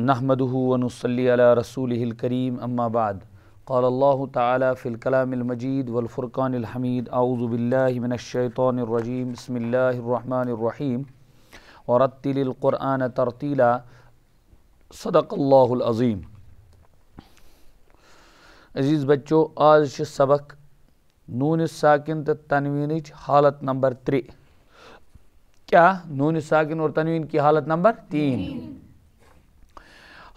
نحمده ونصلي على رسوله الكريم اما بعد قال الله تعالى في الكلام المجيد والفرقان الحميد اعوذ بالله من الشيطان الرجيم بسم الله الرحمن الرحيم ورتل القرآن ترتيلا صدق الله العظيم عزیز بچو آز چھ سبق نون ساکن تتنوين تنوینچ حالت نمبر 3 کیا نون ساکن اور تنوین کی حالت نمبر 3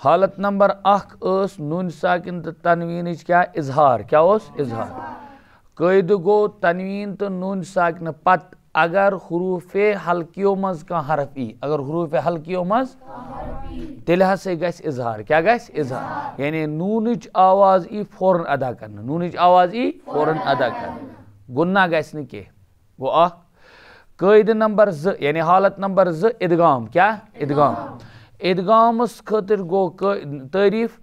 हालत नंबर अस नून साकिन तो तनवीन क्या इजहार क्या इजहार कैद गो तनवीन तो नून साकिन पत अगर हरूफ हल्कियों मज कह हरफ ई अगर हरूफ हल्कियों मज तेल हसा इजहार क्या गज इजहार यानी नून आवाज ई फ़ौर अदा कर नून आवाज ई फ़ौर अदा कर गुना गज गो नंबर ज हालत नंबर ज इदगाम क्या इदगाम ईदगाम खातिर गो तारीफ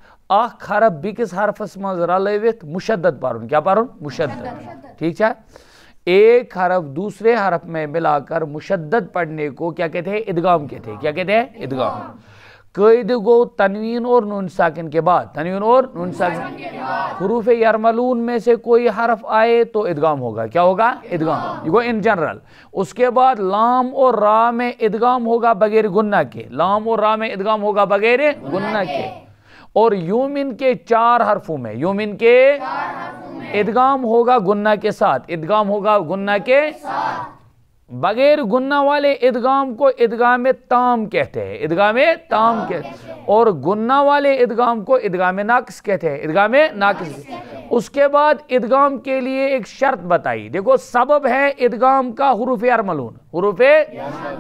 हरफ बिकस हरफस मज रल मुशद्दत पारुन क्या पारुन मुशद्दत ठीक है एक हरफ दूसरे हरफ में मिलाकर मुशद्दत पढ़ने को क्या कहते हैं ईदगाम कहते हैं क्या कहते हैं ईदगाम कैद गो तनवीन और नून साकिन के बाद तनवीन और नून साकिन हरूफ यरमलून में से कोई हरफ आए तो इदगाम होगा क्या होगा इदगाम गो इन जनरल उसके बाद लाम और रा में इदगाम होगा बगैर गुन्ना के लाम और रा में इदगाम होगा बगैर गुन्ना के और यूमिन के चार हरफों में यूमिन के इदगाम होगा गुन्ना के साथ इदगाम होगा गुन्ना के साथ बगैर गुन्ना वाले ईदगाम को ईदगाम ताम कहते हैं ईदगाम ताम हाँ, कहते हैं और गुन्ना वाले ईदगाम को ईदगाम नाकस कहते हैं ईदगाम नाकस उसके बाद ईदगाम के लिए एक शर्त बताई देखो सबब है ईदगाम का हरूफ अरमलून हरूफ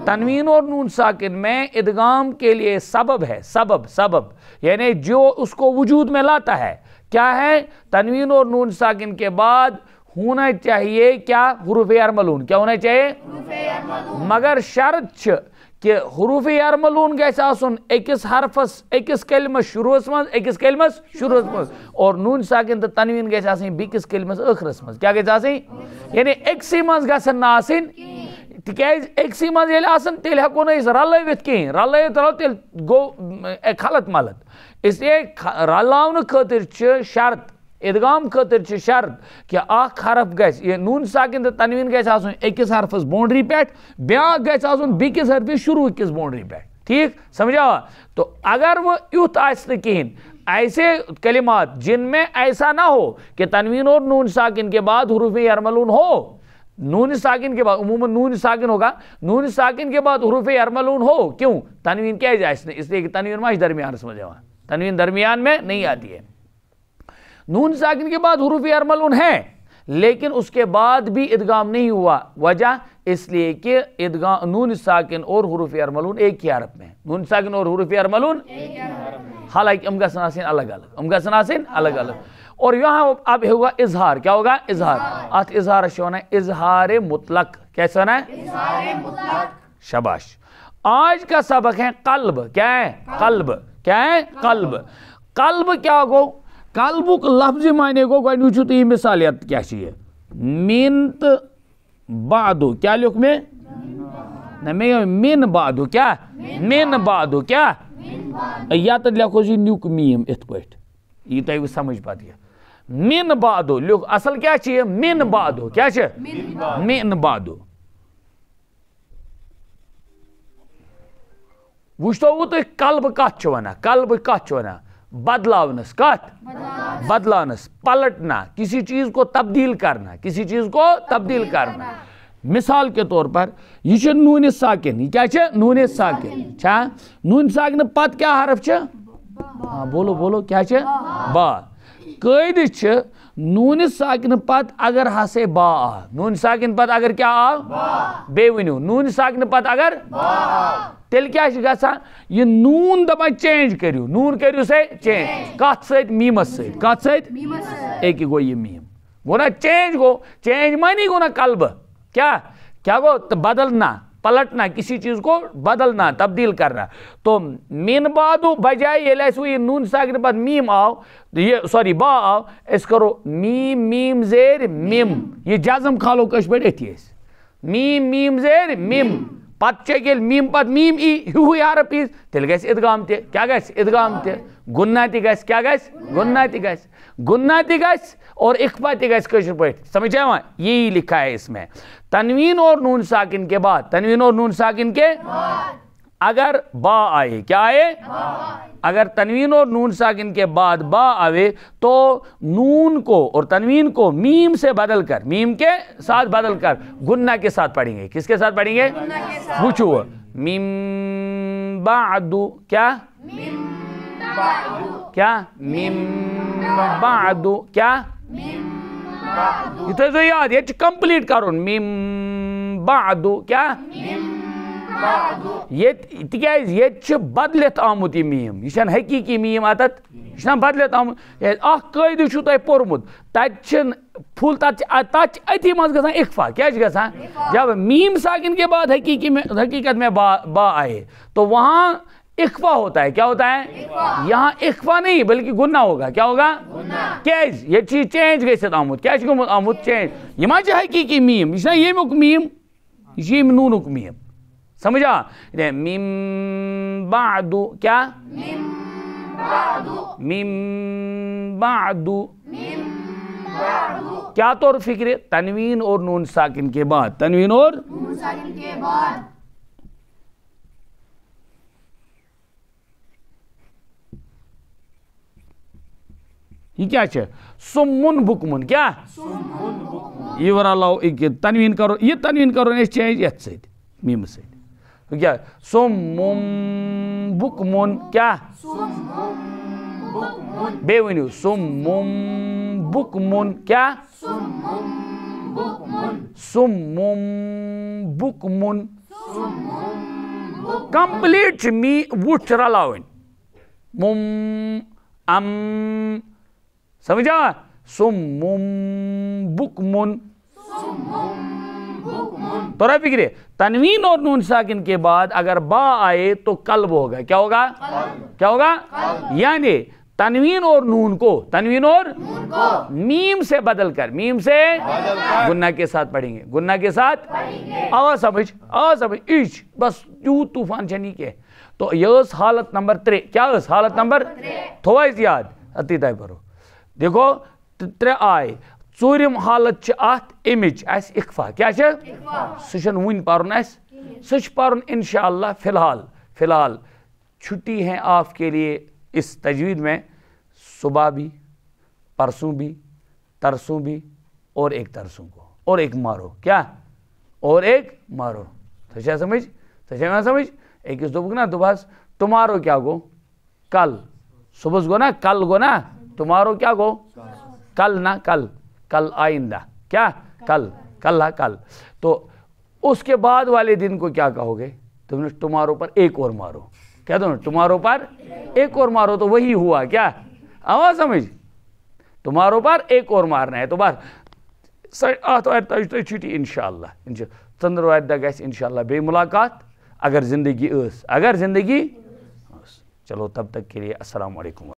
तनवीन और नून साकिन में ईदगाम के लिए सबब है सबब सबब यानी जो उसको वजूद में लाता है क्या है तनवीन और नून साकिन के बाद होना चाहिए क्या हरूफ अरमलून क्या होना चाहिए मगर शर्त कि हरूफ अरमलून गन अकिस हरफस अकिस कलम शुरू मज कलम शुरू शुरूस और नून साकिन तो तनवीन गई बिकिस कलमस अखरस मज क्या गई यानी अक्सी मज ग तिकाज अकस मज तेल हेको ना रल कह रल रल तेल गो खलत मलत इसलिए रल खर्त शर्त इदगाम खातर शर्त कि हरफ ग नून साकिन तो तनवीन गिस हरफस बौंड्री पे ब्या ग बिकस शुरू किस बौंड्री पे ठीक समझा तो अगर वो युत आहन ऐसे कलिमात जिनमें ऐसा ना हो कि तनवीन और नून साकिन के बाद हरूफ यरमलून हो नून साकिन के बाद उमूमन नून साकिन होगा नून साकिन के बाद हरूफ यरमलून हो क्यों तनवीन क्या इसलिए कि तनवीन माश दरमियान समझा तनवीन दरमियान में नहीं आती है नून साकिन के बाद हरूफ अरमल है लेकिन उसके बाद भी इदगाम नहीं हुआ वजह इसलिए कि ईदगाह नून साकिन और हरूफ अरमलून एक ही अरब में नून साकिन और हरूफ अरमलून हालांकि अमगा सनासिन अलग अलग अमगा सनासिन अलग अलग और यहाँ अब होगा इजहार क्या होगा इजहार अत इजहार से होना है इजहार मुतलक कैसे होना है शबाश आज का सबक है कल्ब क्या है कल्ब क्या है कल्ब कल्ब क्या हो कल्बुक लफ्ज माने गो गु मिसाल ये क्या ये मिन तो बाद क्या लिख मे ना मे मिन बाद क्या मिन बाद क्या या तो लेखो जी नुक मीम इत पे यह तुम समझ पत यह मिन बाद लिख असल क्या मिन बाद क्या मिन बाद वो तुम कलब कत वन कल्ब कत वन बदलावनस कत बदलावनस पलटना किसी चीज़ को तब्दील करना किसी चीज़ को तब्दील करना मिसाल के तौर पर यह नून साकिन यह क्या नून साकिन नून साकिन पत क्या हरफ हाँ बोलो बोलो क्या बा कद नून साकिन पत अगर हसे बा नून साकिन पत अगर क्या आ बे वनो नून साकिन पत अगर तेल क्या गा यह नून दपा चेंज करू नून करू से चेंज कत सीमस सत सकी गो यह मीम गो ना चेंज गो चेंज मानी गो ना कलब क्या क्या गो तो बदलना पलटना किसी चीज़ को बदलना तब्दील करना तो मीन बादू बजाय ये नून सागर बाद मीम आव तो ये सॉरी बा आओ इस करो मीम मीम जेर मीम ये जजम खालो कश पे अथी मीम मीम जेर मिम पत मीम पत मीम ई हू हरफ ईज तेल गदगाम ते क्या गदगाम ते गुन्ना ती गस क्या गुन्ना ती गस गुन्ना ती गस और इखबा ती गस पे समझ यही लिखा है इसमें तनवीन और नून साकिन के बाद तनवीन और नून साकिन के अगर बा आए क्या आए अगर तनवीन और नून साकिन के बाद बा आवे तो नून को और तनवीन को मीम से बदल कर मीम के साथ बदल कर गुन्ना के साथ पढ़ेंगे किसके साथ पढ़ेंगे पूछो मीम बा क्या क्या मिम्बादु क्या इथे तो याद याची कंप्लीट करून मिम्बादु क्या तिकाज ये बदलत आमुत यह मीम यह हकीकी मीम अत यह बदलत आमुत कैद पोर्मुत तत फुल तत अति मज ग इकफा क्या जब मीम साकिन के बाद हकीकी हकीकत में बा, बा आए तो वहाँ इकवा होता है क्या होता है यहाँ इकवा नहीं बल्कि गुना होगा क्या होगा कैज ये चीज चेंज गई आमुद क्या गुमुत आमुद चेंज ये यह मा हकी मीम इस ये मुक मीम ये नून उक मीम समझा मीम बादु क्या मीम बादु क्या तौर फिक्र तनवीन और नून साकिन के बाद तनवीन और नून साकिन के बाद यह क्या सुमुन बुकमुन क्या यवर अलाव तनवीन करो यह तनवीन करो चेंज ये सीम क्या सुमुम बुकमुन क्या बे वनिव सुमुम बुकमुन क्या सुमुम बुकमुन कंप्लीट मी वुठ रलावन मुम अम समझा सुमुम तो तोरा फिक्र तनवीन और नून साकिन के बाद अगर बा आए तो कल्ब होगा क्या होगा क्या होगा यानी तनवीन और नून को तनवीन और को। मीम से बदल कर मीम से गुन्ना के साथ पढ़ेंगे गुन्ना के साथ आ समझ आ समझ इच बस यू तूफान शनि के तो यह हालत नंबर त्रे क्या हालत नंबर थोड़ा याद अति तय करो देखो त्रे आय चूरम हालत अमिच अमच क्या सह वन पर्न सह फिलहाल फिलहाल छुट्टी है आफ के लिए इस तजवीज़ में सुबह भी परसों भी तरसों भी और एक तरसों को और एक मारो क्या और एक मारो तुझे तो समझ तुझे तो मैं समझ एक दुबक ना दुबह तो तुम्हारो क्या गो कल सुबह गो ना कल गो ना तुम्हारो क्या गो कल ना कल कल आइंदा क्या कल कल हा कल तो उसके बाद वाले दिन को क्या कहोगे तुमने टुमारो पर एक और मारो क्या तुम तुम्हारो पर एक और मारो तो वही हुआ क्या आवा समझ तुम्हारो पर एक और मारना है तो बार आतवार तुम छुट्टी इनशाला चंद्रवार दह گژھِ اِنشاءاللہ بیٚیہِ مُلاقات अगर जिंदगी अगर जिंदगी زندگی ٲس چلو تب تک کے